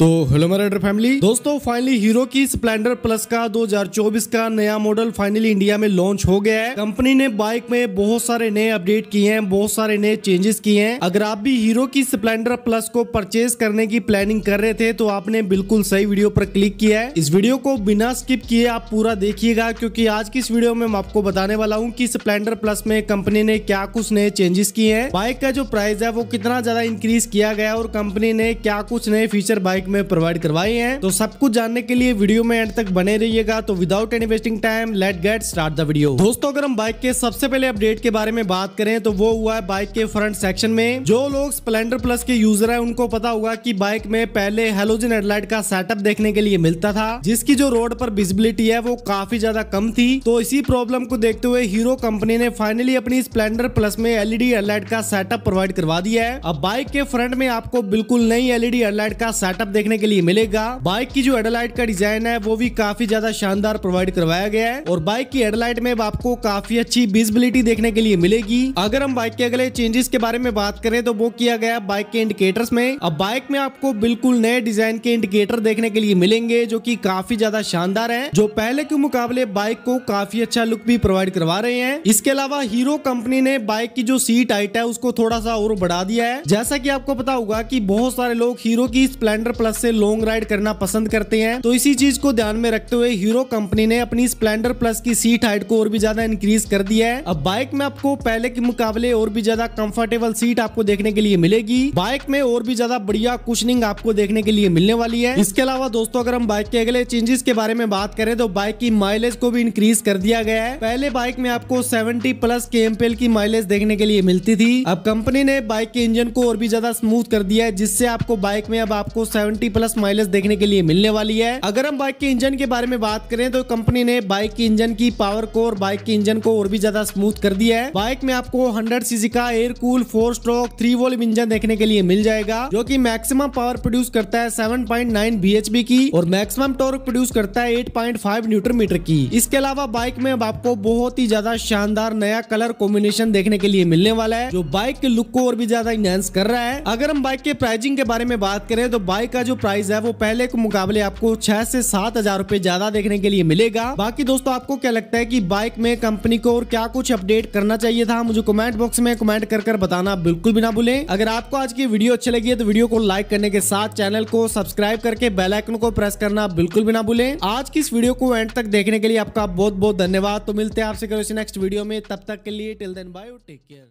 तो hello marauder family दोस्तों finally Hero की स्प्लेंडर प्लस का 2024 का नया मॉडल फाइनली इंडिया में लॉन्च हो गया है कंपनी ने बाइक में बहुत सारे नए अपडेट किए हैं बहुत सारे नए चेंजेस किए हैं अगर आप भी हीरो की स्प्लेंडर प्लस को परचेज करने की प्लानिंग कर रहे थे तो आपने बिल्कुल सही वीडियो पर क्लिक किया है इस वीडियो को बिना स्किप किए आप पूरा देखिएगा क्यूँकी आज की इस वीडियो में मैं आपको बताने वाला हूँ की स्प्लेंडर प्लस में कंपनी ने क्या कुछ नए चेंजेस किए हैं बाइक का जो प्राइस है वो कितना ज्यादा इंक्रीज किया गया और कंपनी ने क्या कुछ नए फीचर बाइक में प्रोवाइड करवाई है तो सब कुछ जानने के लिए वीडियो में एंड तक बने रहिएगा तो without any wasting time let get start the video दोस्तों अगर हम बाइक के सबसे पहले अपडेट के बारे में बात करें तो वो हुआ है बाइक के फ्रंट सेक्शन में जो लोग स्पलेंडर प्लस के यूजर है उनको पता होगा की बाइक में पहले हेलोजन हेडलाइट का सेटअप देखने के लिए मिलता था जिसकी जो रोड पर विजिबिलिटी है वो काफी ज्यादा कम थी तो इसी प्रॉब्लम को देखते हुए हीरो कंपनी ने फाइनली अपनी स्प्लेंडर प्लस में एलईडी हेडलाइट का सेटअप प्रोवाइड करवा दिया है अब बाइक के फ्रंट में आपको बिल्कुल नई एलईडी हेडलाइट का सेटअप देखने के लिए मिलेगा बाइक की जो हेडलाइट का डिजाइन है वो भी काफी ज्यादा शानदार प्रोवाइड करवाया गया है और बाइक की हेडलाइट में आपको काफी अच्छी विजिबिलिटी देखने के लिए मिलेगी अगर हम बाइक के अगले चेंजेस के बारे में बात करें तो वो किया गया बाइक के इंडिकेटर्स में अब बाइक में आपको बिल्कुल नए डिजाइन के इंडिकेटर देखने के लिए मिलेंगे जो की काफी ज्यादा शानदार है जो पहले के मुकाबले बाइक को काफी अच्छा लुक भी प्रोवाइड करवा रहे हैं इसके अलावा हीरो कंपनी ने बाइक की जो सीट हाइट है उसको थोड़ा सा और बढ़ा दिया है जैसा की आपको पता होगा की बहुत सारे लोग हीरो की स्प्लेंडर प्लस से लॉन्ग राइड करना पसंद करते हैं तो इसी चीज को ध्यान में रखते हुए हीरो कंपनी ने अपनी स्प्लेंडर प्लस की सीट हाइट को और भी ज्यादा इंक्रीज कर दिया है अब बाइक में आपको पहले के मुकाबले और भी ज्यादा कंफर्टेबल सीट आपको देखने के लिए मिलेगी बाइक में और भी ज्यादा बढ़िया कुशनिंग आपको देखने के लिए मिलने वाली है इसके अलावा दोस्तों अगर हम बाइक के अगले चेंजेस के बारे में बात करें तो बाइक की माइलेज को भी इंक्रीज कर दिया गया है पहले बाइक में आपको सेवेंटी प्लस के की माइलेज देखने के लिए मिलती थी अब कंपनी ने बाइक के इंजन को और भी ज्यादा स्मूथ कर दिया है जिससे आपको बाइक में अब आपको 70 सेवेंटी प्लस माइलेज देखने के लिए मिलने वाली है अगर हम बाइक के इंजन के बारे में बात करें तो कंपनी ने बाइक के इंजन की पावर को और बाइक के इंजन को और भी ज्यादा स्मूथ कर दिया है बाइक में आपको हंड्रेड सीसी का air cool four stroke three valve engine देखने के लिए मिल जाएगा जो की मैक्सिमम पावर प्रोड्यूस करता है सेवन पॉइंट नाइन की और मैक्सिमम टॉर्क प्रोड्यूस करता है एट पॉइंट फाइव मीटर की इसके अलावा बाइक में अब आपको बहुत ही ज्यादा शानदार नया कलर कॉम्बिनेशन देखने के लिए मिलने वाला है जो बाइक के लुक को और भी ज्यादा इनहेंस कर रहा है अगर हम बाइक के प्राइसिंग के बारे में बात करें तो बाइक का जो प्राइस है वो पहले के मुकाबले आपको छह से सात हजार रूपए ज्यादा देखने के लिए मिलेगा बाकी दोस्तों आपको क्या लगता है की बाइक में कंपनी को और क्या कुछ अपडेट करना चाहिए था मुझे कमेंट बॉक्स में कमेंट कर, कर बताना बिल्कुल भी ना भूले अगर आपको आज की वीडियो अच्छी लगी है तो वीडियो को लाइक करने के साथ चैनल को सब्सक्राइब करके बेलाइकन को प्रेस करना बिल्कुल भी ना भूले आज की इस वीडियो को एंड तक देखने के लिए आपका बहुत बहुत धन्यवाद तो मिलते हैं आपसे नेक्स्ट वीडियो में तब तक के लिए till then bio tech care